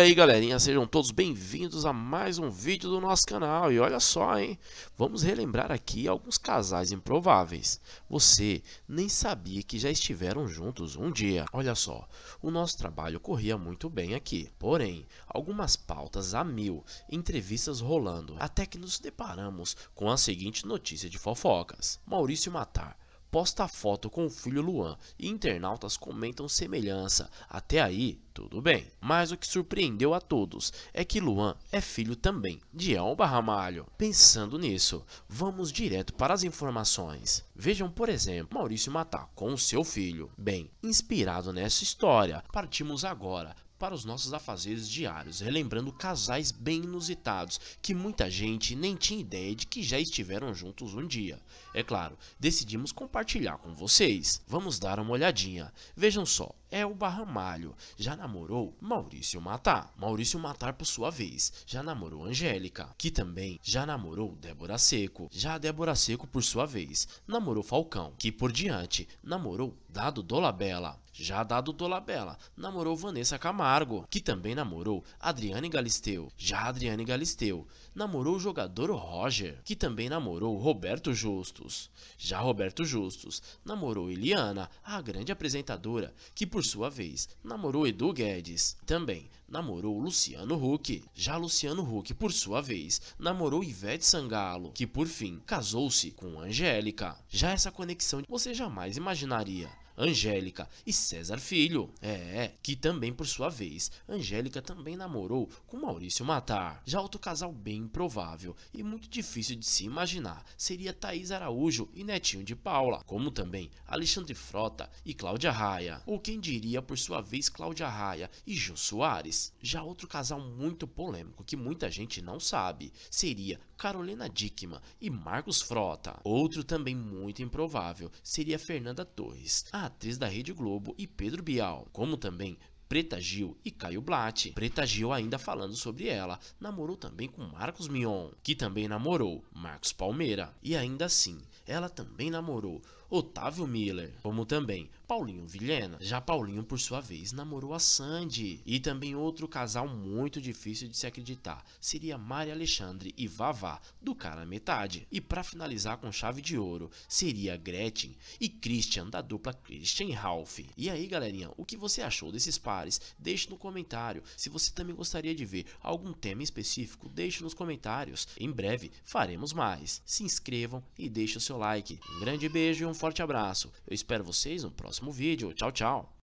aí galerinha, sejam todos bem-vindos a mais um vídeo do nosso canal E olha só, hein, vamos relembrar aqui alguns casais improváveis Você nem sabia que já estiveram juntos um dia Olha só, o nosso trabalho corria muito bem aqui Porém, algumas pautas a mil, entrevistas rolando Até que nos deparamos com a seguinte notícia de fofocas Maurício Matheus posta foto com o filho Luan e internautas comentam semelhança. Até aí, tudo bem. Mas o que surpreendeu a todos é que Luan é filho também de Elba Ramalho. Pensando nisso, vamos direto para as informações. Vejam, por exemplo, Maurício Matar com seu filho. Bem, inspirado nessa história, partimos agora para os nossos afazeres diários, relembrando casais bem inusitados que muita gente nem tinha ideia de que já estiveram juntos um dia. É claro, decidimos compartilhar com vocês. Vamos dar uma olhadinha. Vejam só, é o Barramalho. Já namorou Maurício Matar. Maurício Matar, por sua vez, já namorou Angélica, que também já namorou Débora Seco. Já Débora Seco, por sua vez, namorou Falcão, que por diante namorou Dado Dolabella já dado Dolabella, namorou Vanessa Camargo, que também namorou Adriane Galisteu. Já Adriane Galisteu namorou o jogador Roger, que também namorou Roberto Justus. Já Roberto Justus namorou Eliana, a grande apresentadora, que por sua vez namorou Edu Guedes. Também namorou Luciano Huck. Já Luciano Huck, por sua vez, namorou Ivete Sangalo, que por fim casou-se com Angélica. Já essa conexão você jamais imaginaria. Angélica e César Filho. É, que também por sua vez, Angélica também namorou com Maurício Matar. Já outro casal bem improvável e muito difícil de se imaginar seria Thaís Araújo e Netinho de Paula, como também Alexandre Frota e Cláudia Raia, ou quem diria por sua vez Cláudia Raia e Jô Soares já outro casal muito polêmico que muita gente não sabe seria Carolina Dickman e Marcos Frota. Outro também muito improvável seria Fernanda Torres, a atriz da Rede Globo e Pedro Bial, como também Preta Gil e Caio Blatt. Preta Gil ainda falando sobre ela, namorou também com Marcos Mion, que também namorou Marcos Palmeira. E ainda assim, ela também namorou Otávio Miller, como também Paulinho Vilhena. Já Paulinho, por sua vez, namorou a Sandy. E também outro casal muito difícil de se acreditar seria Mari Alexandre e Vavá, do Cara Metade. E para finalizar com chave de ouro, seria Gretchen e Christian, da dupla Christian Ralph. E aí, galerinha, o que você achou desses pares? Deixe no comentário. Se você também gostaria de ver algum tema específico, deixe nos comentários. Em breve faremos mais. Se inscrevam e deixe o seu like. Um grande beijo e um forte abraço. Eu espero vocês no próximo vídeo. Tchau, tchau.